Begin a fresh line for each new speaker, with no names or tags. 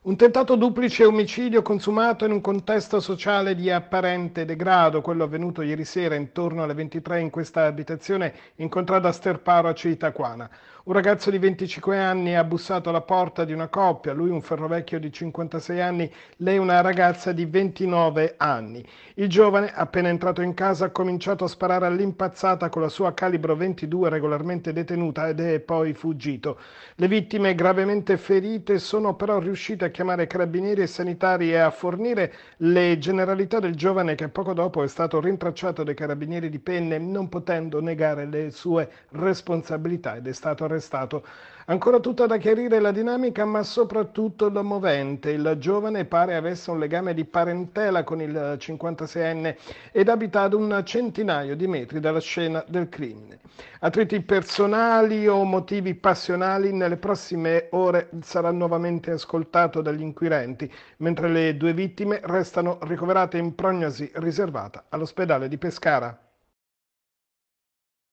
Un tentato duplice omicidio consumato in un contesto sociale di apparente degrado, quello avvenuto ieri sera intorno alle 23 in questa abitazione incontrata a Sterparo a Civitaquana. Un ragazzo di 25 anni ha bussato alla porta di una coppia, lui un ferrovecchio di 56 anni, lei una ragazza di 29 anni. Il giovane, appena entrato in casa, ha cominciato a sparare all'impazzata con la sua calibro 22 regolarmente detenuta ed è poi fuggito. Le vittime gravemente ferite sono però riuscite a a chiamare carabinieri e sanitari e a fornire le generalità del giovane che poco dopo è stato rintracciato dai carabinieri di Penne non potendo negare le sue responsabilità ed è stato arrestato. Ancora tutta da chiarire la dinamica ma soprattutto la movente. Il giovane pare avesse un legame di parentela con il 56enne ed abita ad un centinaio di metri dalla scena del crimine. Attriti personali o motivi passionali nelle prossime ore sarà nuovamente ascoltato arrestato dagli inquirenti, mentre le due vittime restano ricoverate in prognosi riservata all'ospedale di Pescara.